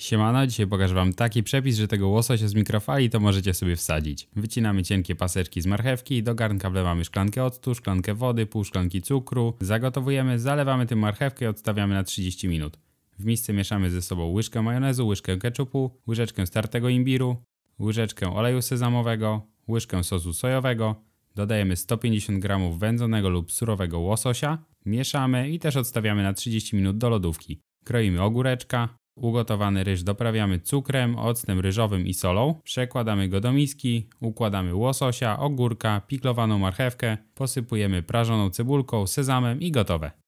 Siemano, dzisiaj pokażę Wam taki przepis, że tego łososia z mikrofali to możecie sobie wsadzić. Wycinamy cienkie paseczki z marchewki, do garnka wlewamy szklankę octu, szklankę wody, pół szklanki cukru, zagotowujemy, zalewamy tym marchewkę i odstawiamy na 30 minut. W misce mieszamy ze sobą łyżkę majonezu, łyżkę keczupu, łyżeczkę startego imbiru, łyżeczkę oleju sezamowego, łyżkę sosu sojowego, dodajemy 150 g wędzonego lub surowego łososia, mieszamy i też odstawiamy na 30 minut do lodówki. Kroimy ogóreczka, Ugotowany ryż doprawiamy cukrem, octem ryżowym i solą. Przekładamy go do miski, układamy łososia, ogórka, piklowaną marchewkę, posypujemy prażoną cebulką, sezamem i gotowe.